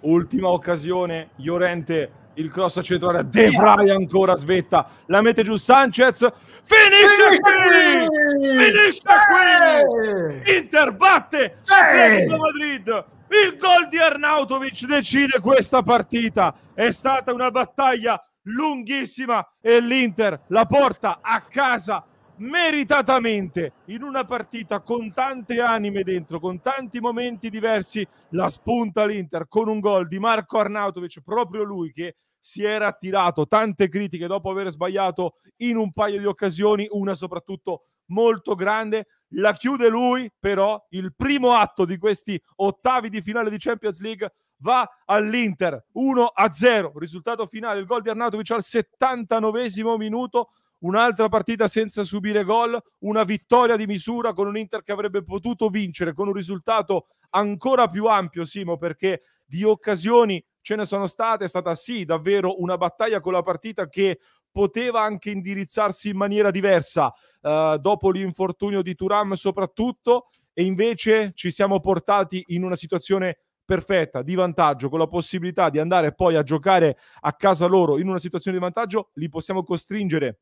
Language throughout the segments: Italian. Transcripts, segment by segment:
ultima occasione, Llorente il cross a centrale, De Vrij ancora svetta, la mette giù Sanchez, finisce, finisce qui, finisce sì! qui, Inter batte sì! Madrid, il gol di Arnautovic decide questa partita, è stata una battaglia lunghissima e l'Inter la porta a casa meritatamente in una partita con tante anime dentro, con tanti momenti diversi, la spunta l'Inter con un gol di Marco Arnautovic, proprio lui che si era attirato tante critiche dopo aver sbagliato in un paio di occasioni, una soprattutto molto grande. La chiude lui, però il primo atto di questi ottavi di finale di Champions League va all'Inter 1-0, risultato finale, il gol di Arnautovic al 79 minuto un'altra partita senza subire gol, una vittoria di misura con un Inter che avrebbe potuto vincere con un risultato ancora più ampio, Simo, perché di occasioni ce ne sono state, è stata sì davvero una battaglia con la partita che poteva anche indirizzarsi in maniera diversa eh, dopo l'infortunio di Turam soprattutto e invece ci siamo portati in una situazione perfetta di vantaggio con la possibilità di andare poi a giocare a casa loro in una situazione di vantaggio li possiamo costringere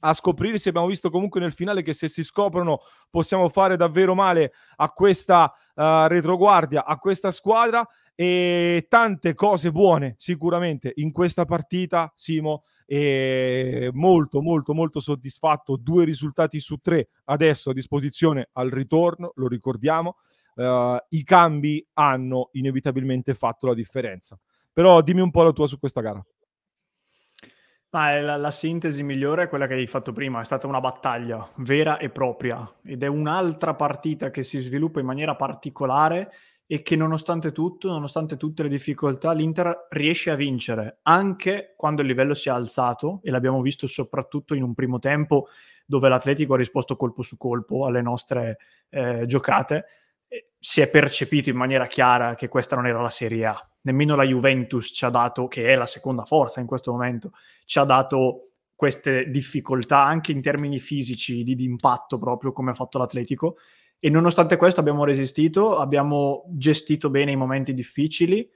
a scoprirsi. Abbiamo visto comunque nel finale che se si scoprono possiamo fare davvero male a questa uh, retroguardia, a questa squadra e tante cose buone sicuramente in questa partita, Simo. E molto molto molto soddisfatto due risultati su tre adesso a disposizione al ritorno lo ricordiamo uh, i cambi hanno inevitabilmente fatto la differenza però dimmi un po' la tua su questa gara ma eh, la, la, sintesi migliore è quella che hai fatto prima, è stata una battaglia vera e propria ed è un'altra partita che si sviluppa in maniera particolare e che nonostante tutto, nonostante tutte le difficoltà, l'Inter riesce a vincere anche quando il livello si è alzato e l'abbiamo visto soprattutto in un primo tempo dove l'Atletico ha risposto colpo su colpo alle nostre eh, giocate si è percepito in maniera chiara che questa non era la Serie A. Nemmeno la Juventus ci ha dato, che è la seconda forza in questo momento, ci ha dato queste difficoltà anche in termini fisici di, di impatto proprio come ha fatto l'Atletico. E nonostante questo abbiamo resistito, abbiamo gestito bene i momenti difficili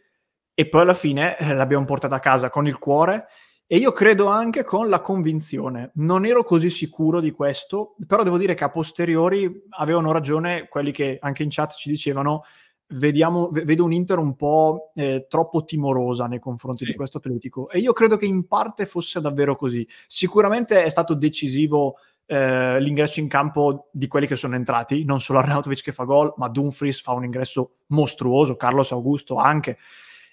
e poi alla fine eh, l'abbiamo portata a casa con il cuore e io credo anche con la convinzione, non ero così sicuro di questo, però devo dire che a posteriori avevano ragione quelli che anche in chat ci dicevano vediamo, vedo un Inter un po' eh, troppo timorosa nei confronti sì. di questo Atletico e io credo che in parte fosse davvero così. Sicuramente è stato decisivo eh, l'ingresso in campo di quelli che sono entrati, non solo Arnautovic che fa gol, ma Dumfries fa un ingresso mostruoso, Carlos Augusto anche.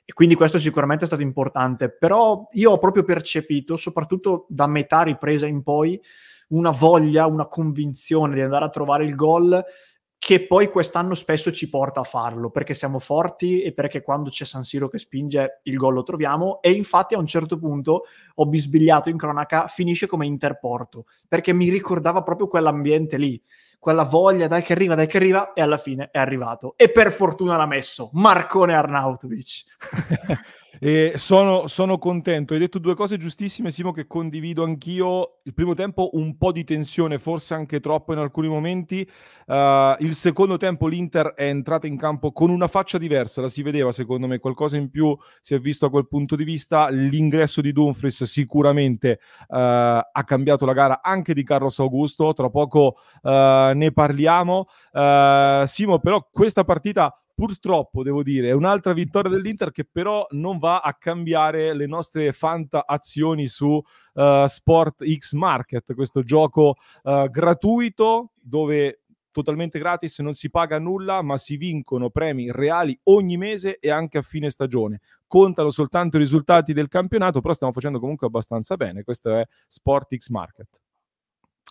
E quindi questo sicuramente è stato importante, però io ho proprio percepito, soprattutto da metà ripresa in poi, una voglia, una convinzione di andare a trovare il gol che poi quest'anno spesso ci porta a farlo perché siamo forti e perché quando c'è San Siro che spinge il gol lo troviamo e infatti a un certo punto ho bisbigliato in cronaca finisce come interporto perché mi ricordava proprio quell'ambiente lì quella voglia dai che arriva dai che arriva e alla fine è arrivato e per fortuna l'ha messo Marcone Arnautovic E sono, sono, contento. Hai detto due cose giustissime, Simo, che condivido anch'io. Il primo tempo un po' di tensione, forse anche troppo in alcuni momenti. Uh, il secondo tempo l'Inter è entrata in campo con una faccia diversa, la si vedeva secondo me, qualcosa in più si è visto a quel punto di vista. L'ingresso di Dumfries sicuramente uh, ha cambiato la gara anche di Carlos Augusto, tra poco uh, ne parliamo. Simo, però questa partita purtroppo devo dire, è un'altra vittoria dell'Inter che però non va a cambiare le nostre fanta azioni su uh, Sport X Market, questo gioco uh, gratuito dove totalmente gratis, non si paga nulla, ma si vincono premi reali ogni mese e anche a fine stagione. Contano soltanto i risultati del campionato, però stiamo facendo comunque abbastanza bene. Questo è Sport X Market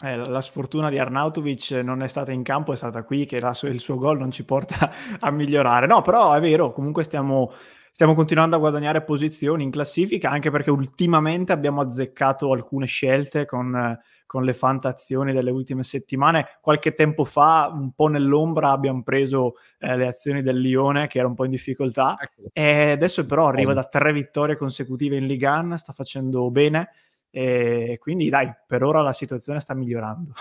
eh, la sfortuna di Arnautovic non è stata in campo, è stata qui che su- il suo gol non ci porta a migliorare. No, però è vero, comunque stiamo, stiamo, continuando a guadagnare posizioni in classifica, anche perché ultimamente abbiamo azzeccato alcune scelte con, con le fantazioni delle ultime settimane. Qualche tempo fa, un po' nell'ombra, abbiamo preso eh, le azioni del Lione, che era un po' in difficoltà, ecco. e adesso però arriva da tre vittorie consecutive in Ligan, sta facendo bene e quindi dai, per ora la situazione sta migliorando.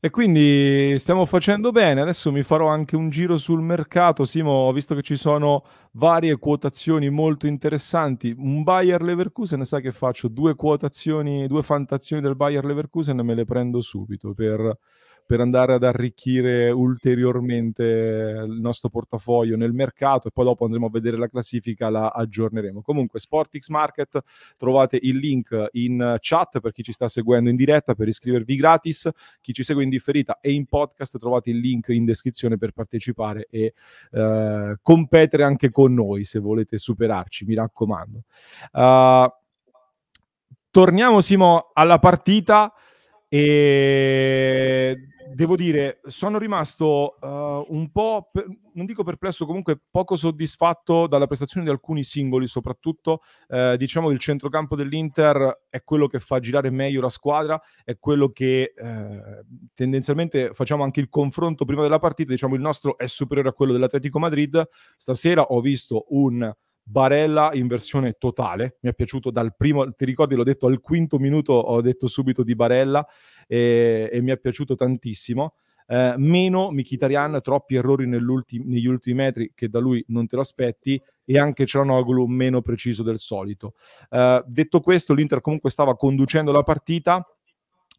E quindi stiamo facendo bene. Adesso mi farò anche un giro sul mercato. Simo, ho visto che ci sono varie quotazioni molto interessanti. Un Bayer Leverkusen, sai che faccio? Due quotazioni, due fantazioni del Bayer Leverkusen me le prendo subito per per andare ad arricchire ulteriormente il nostro portafoglio nel mercato e poi dopo andremo a vedere la classifica, la aggiorneremo. Comunque Sportix Market, trovate il link in chat per chi ci sta seguendo in diretta per iscrivervi gratis, chi ci segue in differita e in podcast trovate il link in descrizione per partecipare e eh, competere anche con noi se volete superarci, mi raccomando. Uh, torniamo Simo alla partita e devo dire, sono rimasto uh, un po', per, non dico perplesso, comunque poco soddisfatto dalla prestazione di alcuni singoli, soprattutto eh, diciamo che il centrocampo dell'Inter è quello che fa girare meglio la squadra, è quello che eh, tendenzialmente facciamo anche il confronto prima della partita, diciamo il nostro è superiore a quello dell'Atletico Madrid. Stasera ho visto un Barella in versione totale, mi è piaciuto dal primo, ti ricordi l'ho detto al quinto minuto, ho detto subito di Barella e, e mi è piaciuto tantissimo. Eh, meno Michitarian, troppi errori negli ultimi metri che da lui non te lo aspetti e anche Cianoglu meno preciso del solito. Eh, detto questo, l'Inter comunque stava conducendo la partita,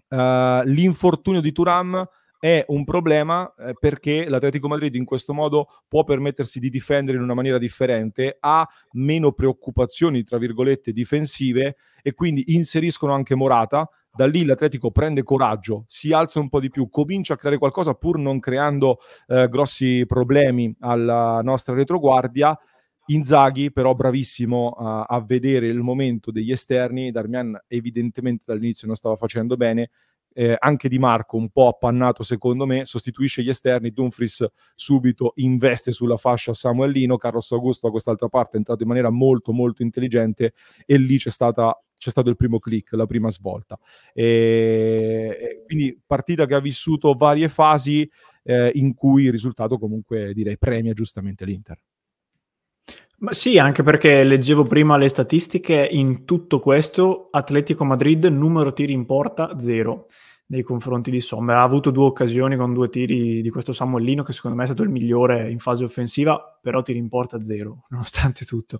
eh, l'infortunio di Turam è un problema eh, perché l'Atletico Madrid in questo modo può permettersi di difendere in una maniera differente, ha meno preoccupazioni, tra virgolette, difensive e quindi inseriscono anche Morata. Da lì l'Atletico prende coraggio, si alza un po' di più, comincia a creare qualcosa pur non creando eh, grossi problemi alla nostra retroguardia. Inzaghi però bravissimo uh, a vedere il momento degli esterni, Darmian evidentemente dall'inizio non stava facendo bene, eh, anche Di Marco un po' appannato secondo me, sostituisce gli esterni, Dumfries subito investe sulla fascia Samuellino. Carlos Augusto da quest'altra parte è entrato in maniera molto molto intelligente e lì c'è, stata, c'è stato il primo click, la prima svolta. E, quindi partita che ha vissuto varie fasi eh, in cui il risultato comunque direi premia giustamente l'Inter. Ma sì, anche perché leggevo prima le statistiche, in tutto questo Atletico Madrid numero tiri in porta zero nei confronti di Sommer. Ha avuto due occasioni con due tiri di questo Samuellino che secondo me è stato il migliore in fase offensiva, però tiri in porta zero, nonostante tutto.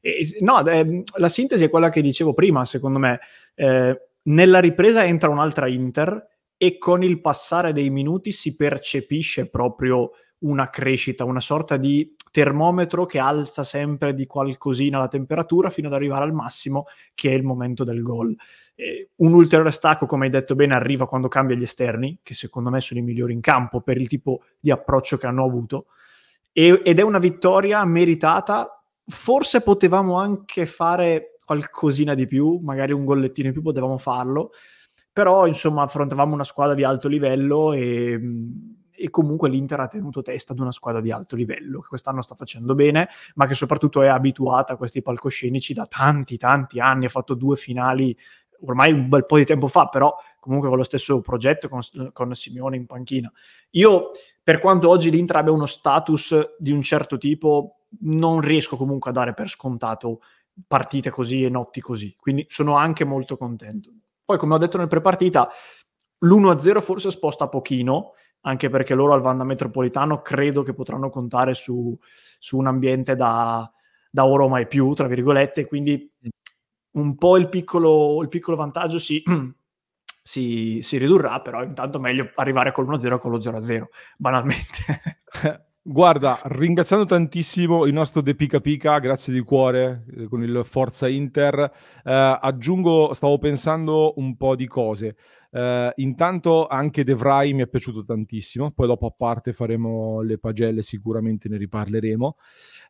E, no, eh, la sintesi è quella che dicevo prima, secondo me. Eh, nella ripresa entra un'altra Inter e con il passare dei minuti si percepisce proprio una crescita, una sorta di termometro che alza sempre di qualcosina la temperatura fino ad arrivare al massimo che è il momento del gol. Eh, un ulteriore stacco, come hai detto bene, arriva quando cambia gli esterni, che secondo me sono i migliori in campo per il tipo di approccio che hanno avuto. E, ed è una vittoria meritata. Forse potevamo anche fare qualcosina di più, magari un gollettino in più potevamo farlo, però insomma affrontavamo una squadra di alto livello e mh, mm, e comunque l'Inter ha tenuto testa ad una squadra di alto livello che quest'anno sta facendo bene, ma che soprattutto è abituata a questi palcoscenici da tanti, tanti anni, ha fatto due finali ormai un bel po' di tempo fa, però comunque con lo stesso progetto con, con Simeone in panchina. Io, per quanto oggi l'Inter abbia uno status di un certo tipo, non riesco comunque a dare per scontato partite così e notti così, quindi sono anche molto contento. Poi, come ho detto nel prepartita, l'1-0 forse sposta pochino, anche perché loro al Vanda Metropolitano credo che potranno contare su, su un ambiente da, da oro mai più, tra virgolette, quindi un po' il piccolo, il piccolo vantaggio si, si, si, ridurrà, però intanto meglio arrivare con l'1-0 che con lo 0-0, banalmente. Guarda, ringraziando tantissimo il nostro De Pica Pica, grazie di cuore eh, con il Forza Inter. Eh, aggiungo, stavo pensando un po' di cose. Eh, intanto anche De Vrij mi è piaciuto tantissimo, poi dopo a parte faremo le pagelle, sicuramente ne riparleremo.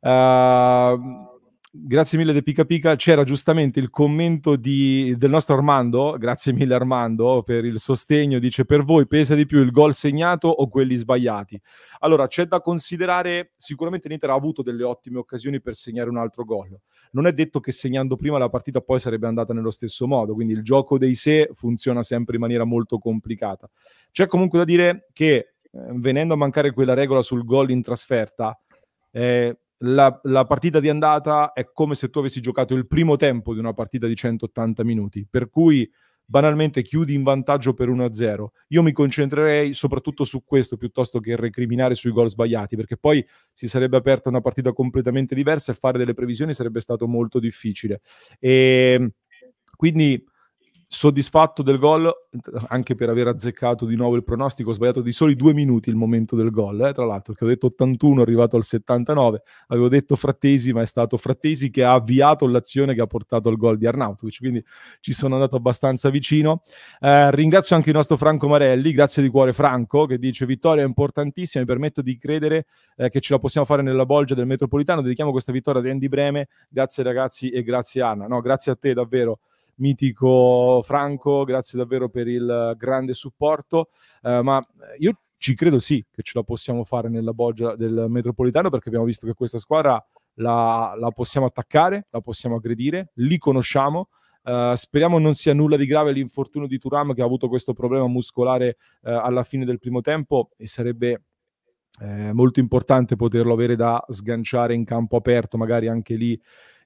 Ehm, grazie mille De Pica Pica, c'era giustamente il commento di, del nostro Armando, grazie mille Armando per il sostegno, dice per voi pesa di più il gol segnato o quelli sbagliati? Allora c'è da considerare, sicuramente l'Inter ha avuto delle ottime occasioni per segnare un altro gol, non è detto che segnando prima la partita poi sarebbe andata nello stesso modo, quindi il gioco dei sé funziona sempre in maniera molto complicata. C'è comunque da dire che eh, venendo a mancare quella regola sul gol in trasferta, eh, la, la, partita di andata è come se tu avessi giocato il primo tempo di una partita di 180 minuti, per cui banalmente chiudi in vantaggio per 1-0. Io mi concentrerei soprattutto su questo piuttosto che recriminare sui gol sbagliati, perché poi si sarebbe aperta una partita completamente diversa e fare delle previsioni sarebbe stato molto difficile. E ehm, quindi soddisfatto del gol, anche per aver azzeccato di nuovo il pronostico, ho sbagliato di soli due minuti il momento del gol, eh, tra l'altro, che ho detto 81, arrivato al 79, avevo detto Frattesi, ma è stato Frattesi che ha avviato l'azione che ha portato al gol di Arnautovic, quindi ci sono andato abbastanza vicino. Eh, ringrazio anche il nostro Franco Marelli, grazie di cuore Franco, che dice vittoria importantissima, mi permetto di credere eh, che ce la possiamo fare nella bolgia del metropolitano, dedichiamo questa vittoria ad Andy Breme, grazie ragazzi e grazie Anna, no, grazie a te davvero mitico Franco, grazie davvero per il grande supporto, eh, ma io ci credo sì che ce la possiamo fare nella boggia del metropolitano perché abbiamo visto che questa squadra la, la possiamo attaccare, la possiamo aggredire, li conosciamo. Uh, speriamo non sia nulla di grave l'infortunio di Turam che ha avuto questo problema muscolare uh, alla fine del primo tempo e sarebbe eh, molto importante poterlo avere da sganciare in campo aperto, magari anche lì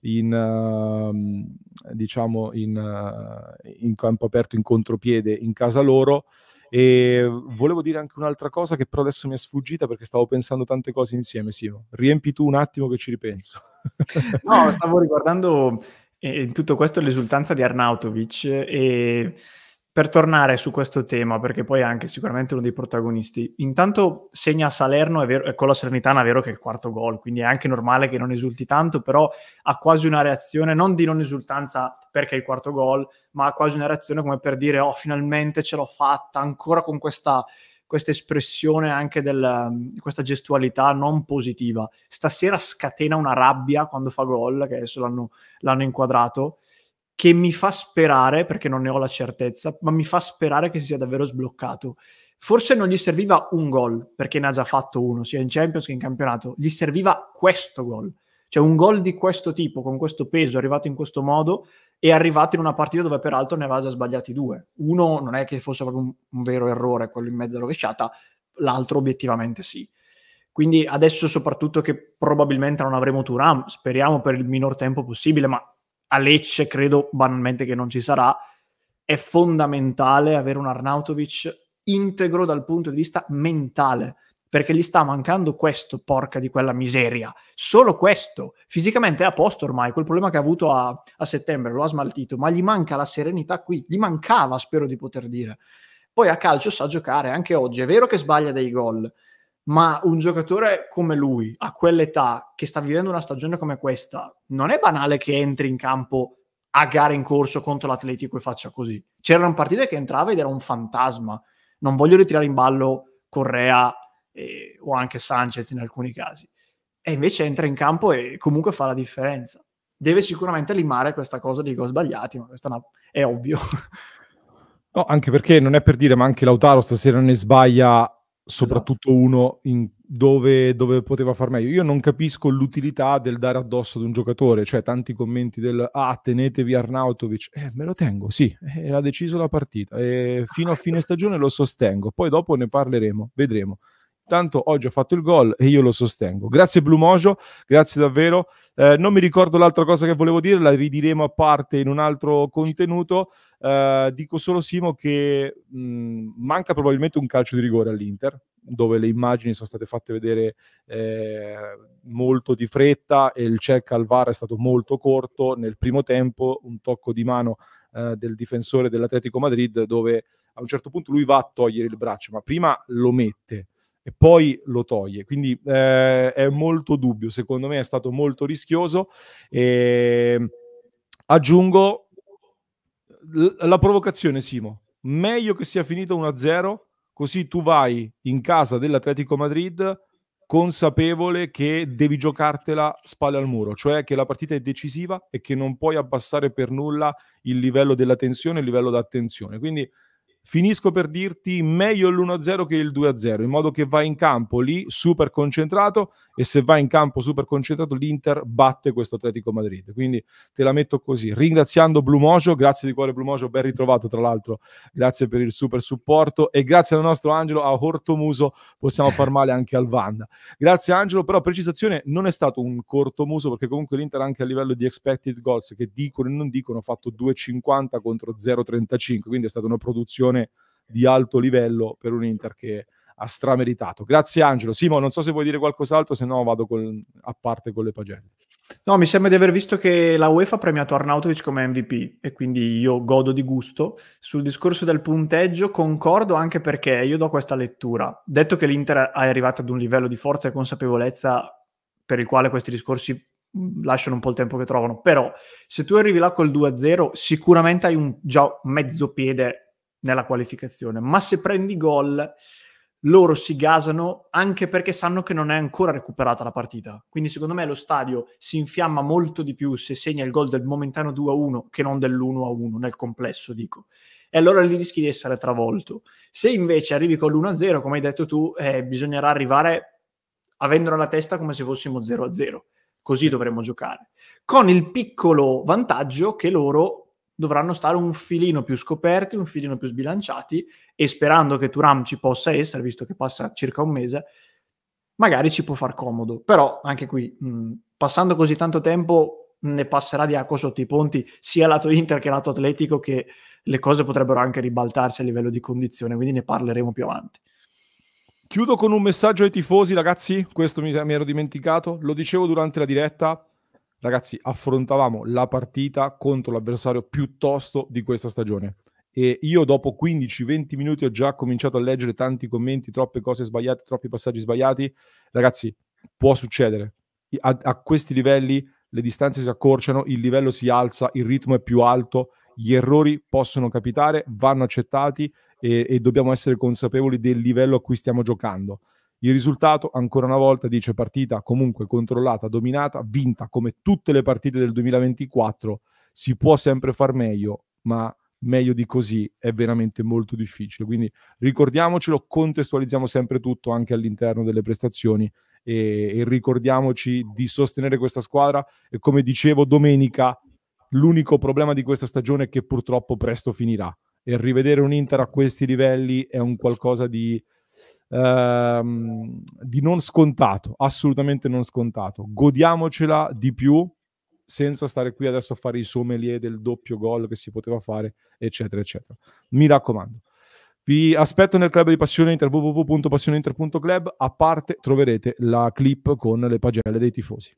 in, ehm, diciamo in, eh, in campo aperto, in contropiede in casa loro. E volevo dire anche un'altra cosa che però adesso mi è sfuggita perché stavo pensando tante cose insieme, Simo. Riempi tu un attimo che ci ripenso. no, stavo ricordando eh, tutto questo l'esultanza di Arnautovic e per tornare su questo tema, perché poi è anche sicuramente uno dei protagonisti, intanto segna Salerno, è vero, eh, con la Salernitana è vero che è il quarto gol, quindi è anche normale che non esulti tanto, però ha quasi una reazione, non di non esultanza perché è il quarto gol, ma ha quasi una reazione come per dire, oh finalmente ce l'ho fatta, ancora con questa, questa espressione anche del, mm, questa gestualità non positiva. Stasera scatena una rabbia quando fa gol, che adesso l'hanno, l'hanno inquadrato, che mi fa sperare, perché non ne ho la certezza, ma mi fa sperare che si sia davvero sbloccato. Forse non gli serviva un gol, perché ne ha già fatto uno, sia in Champions che in campionato, gli serviva questo gol. Cioè un gol di questo tipo, con questo peso, arrivato in questo modo, è arrivato in una partita dove peraltro ne aveva già sbagliati due. Uno non è che fosse proprio un, un vero errore, quello in mezzo rovesciata, l'altro obiettivamente sì. Quindi adesso soprattutto che probabilmente non avremo Turam, speriamo per il minor tempo possibile, ma a Lecce credo banalmente che non ci sarà, è fondamentale avere un Arnautovic integro dal punto di vista mentale, perché gli sta mancando questo, porca di quella miseria, solo questo, fisicamente è a posto ormai, quel problema che ha avuto a, a settembre lo ha smaltito, ma gli manca la serenità qui, gli mancava, spero di poter dire. Poi a calcio sa giocare, anche oggi è vero che sbaglia dei gol, ma un giocatore come lui, a quell'età, che sta vivendo una stagione come questa, non è banale che entri in campo a gare in corso contro l'Atletico e faccia così. C'erano partite che entrava ed era un fantasma. Non voglio ritirare in ballo Correa eh, o anche Sanchez in alcuni casi. E invece entra in campo e comunque fa la differenza. Deve sicuramente limare questa cosa dei gol sbagliati, ma questo è ovvio. No, anche perché non è per dire, ma anche Lautaro stasera ne sbaglia Esatto. soprattutto esatto. uno in, dove, dove, poteva far meglio. Io non capisco l'utilità del dare addosso ad un giocatore, cioè tanti commenti del ah, tenetevi Arnautovic, eh, me lo tengo, sì, eh, ha deciso la partita, eh, fino a fine stagione lo sostengo, poi dopo ne parleremo, vedremo tanto oggi ha fatto il gol e io lo sostengo. Grazie Blumojo, grazie davvero. Eh, non mi ricordo l'altra cosa che volevo dire, la ridiremo a parte in un altro contenuto. Eh, dico solo Simo che mh, mm, manca probabilmente un calcio di rigore all'Inter, dove le immagini sono state fatte vedere eh, molto di fretta e il check al VAR è stato molto corto nel primo tempo, un tocco di mano eh, del difensore dell'Atletico Madrid dove a un certo punto lui va a togliere il braccio, ma prima lo mette e poi lo toglie. Quindi eh, è molto dubbio, secondo me è stato molto rischioso. E... Ehm, aggiungo la provocazione, Simo. Meglio che sia finito 1-0, così tu vai in casa dell'Atletico Madrid consapevole che devi giocartela spalle al muro, cioè che la partita è decisiva e che non puoi abbassare per nulla il livello della tensione, il livello d'attenzione. Quindi Finisco per dirti meglio l'1-0 che il 2-0, in modo che va in campo lì super concentrato e se va in campo super concentrato l'Inter batte questo Atletico Madrid. Quindi te la metto così, ringraziando Blumogio, grazie di cuore Blumogio, ben ritrovato tra l'altro, grazie per il super supporto e grazie al nostro Angelo, a Cortomuso possiamo far male anche al Vanna. Grazie Angelo, però precisazione, non è stato un cortomuso perché comunque l'Inter anche a livello di expected goals che dicono e non dicono ha fatto 2,50 contro 0,35, quindi è stata una produzione prestazione di alto livello per un Inter che ha strameritato. Grazie Angelo. Simo, non so se vuoi dire qualcos'altro, se no vado col, a parte con le pagelle. No, mi sembra di aver visto che la UEFA ha premiato Arnautovic come MVP e quindi io godo di gusto. Sul discorso del punteggio concordo anche perché io do questa lettura. Detto che l'Inter è arrivata ad un livello di forza e consapevolezza per il quale questi discorsi mm, lasciano un po' il tempo che trovano, però se tu arrivi là col 2-0 sicuramente hai un, già mezzo piede nella qualificazione, ma se prendi gol loro si gasano anche perché sanno che non è ancora recuperata la partita. Quindi secondo me lo stadio si infiamma molto di più se segna il gol del momentaneo 2-1 che non dell'1-1 nel complesso, dico. E allora lì rischi di essere travolto. Se invece arrivi con l'1-0, come hai detto tu, eh, bisognerà arrivare avendola la testa come se fossimo 0-0. Così dovremmo giocare. Con il piccolo vantaggio che loro dovranno stare un filino più scoperti, un filino più sbilanciati e sperando che Turam ci possa essere, visto che passa circa un mese, magari ci può far comodo. Però anche qui, mh, mm, passando così tanto tempo, ne passerà di acqua sotto i ponti sia lato Inter che lato Atletico che le cose potrebbero anche ribaltarsi a livello di condizione, quindi ne parleremo più avanti. Chiudo con un messaggio ai tifosi, ragazzi, questo mi, mi ero dimenticato, lo dicevo durante la diretta, ragazzi, affrontavamo la partita contro l'avversario più tosto di questa stagione. E io dopo 15-20 minuti ho già cominciato a leggere tanti commenti, troppe cose sbagliate, troppi passaggi sbagliati. Ragazzi, può succedere. A, a questi livelli le distanze si accorciano, il livello si alza, il ritmo è più alto, gli errori possono capitare, vanno accettati e, e dobbiamo essere consapevoli del livello a cui stiamo giocando. Il risultato, ancora una volta, dice partita comunque controllata, dominata, vinta come tutte le partite del 2024. Si può sempre far meglio, ma meglio di così è veramente molto difficile. Quindi ricordiamocelo, contestualizziamo sempre tutto anche all'interno delle prestazioni e, e ricordiamoci di sostenere questa squadra. E come dicevo domenica, l'unico problema di questa stagione è che purtroppo presto finirà. E rivedere un Inter a questi livelli è un qualcosa di ehm, di non scontato, assolutamente non scontato. Godiamocela di più senza stare qui adesso a fare i sommelier del doppio gol che si poteva fare, eccetera, eccetera. Mi raccomando. Vi aspetto nel club di Passione Inter www.passioneinter.club, a parte troverete la clip con le pagelle dei tifosi.